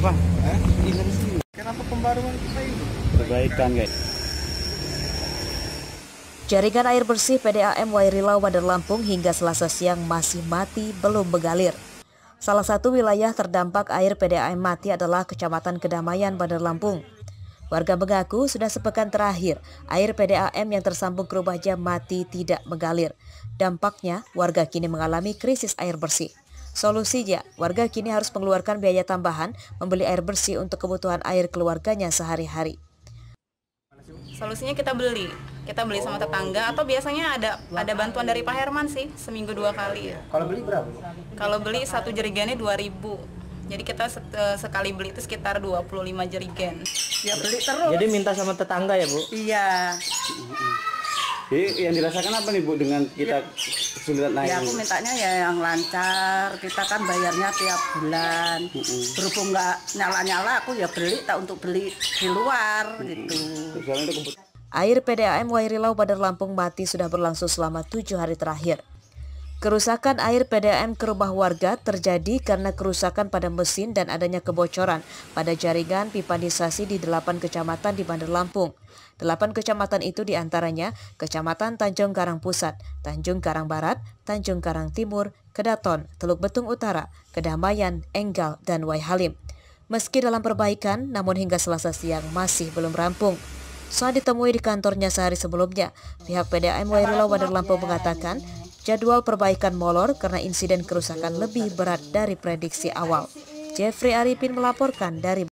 Apa? Eh? Kenapa pembaruan kita ini? Perbaikan guys. Jaringan air bersih PDAM Wairilau, Bandar Lampung hingga selasa siang masih mati belum mengalir. Salah satu wilayah terdampak air PDAM mati adalah Kecamatan Kedamaian, Bandar Lampung. Warga mengaku sudah sepekan terakhir air PDAM yang tersambung ke rumahnya mati tidak mengalir. Dampaknya warga kini mengalami krisis air bersih. Solusinya, warga kini harus mengeluarkan biaya tambahan membeli air bersih untuk kebutuhan air keluarganya sehari-hari. Solusinya kita beli, kita beli sama tetangga atau biasanya ada ada bantuan dari Pak Herman sih seminggu dua kali. Kalau beli berapa? Kalau beli satu jerigennya dua ribu, jadi kita e, sekali beli itu sekitar 25 jerigen. Ya beli terus. Jadi minta sama tetangga ya, Bu? Iya. Jadi yang dirasakan apa nih Bu dengan kita ya. sulit naik? Ya aku mintanya ya yang lancar. Kita kan bayarnya tiap bulan. Mm -hmm. Berhubung nggak nyala-nyala aku ya beli tak untuk beli di luar mm -hmm. gitu. Air PDAM Wairilau Bandar Lampung mati sudah berlangsung selama tujuh hari terakhir. Kerusakan air PDAM ke rumah warga terjadi karena kerusakan pada mesin dan adanya kebocoran pada jaringan pipanisasi di delapan kecamatan di Bandar Lampung. Delapan kecamatan itu diantaranya Kecamatan Tanjung Karang Pusat, Tanjung Karang Barat, Tanjung Karang Timur, Kedaton, Teluk Betung Utara, Kedamaian, Enggal, dan Wai Meski dalam perbaikan, namun hingga selasa siang masih belum rampung. Saat ditemui di kantornya sehari sebelumnya, pihak PDAM Wairula Bandar Lampung mengatakan jadwal perbaikan molor karena insiden kerusakan lebih berat dari prediksi awal. Jeffrey Arifin melaporkan dari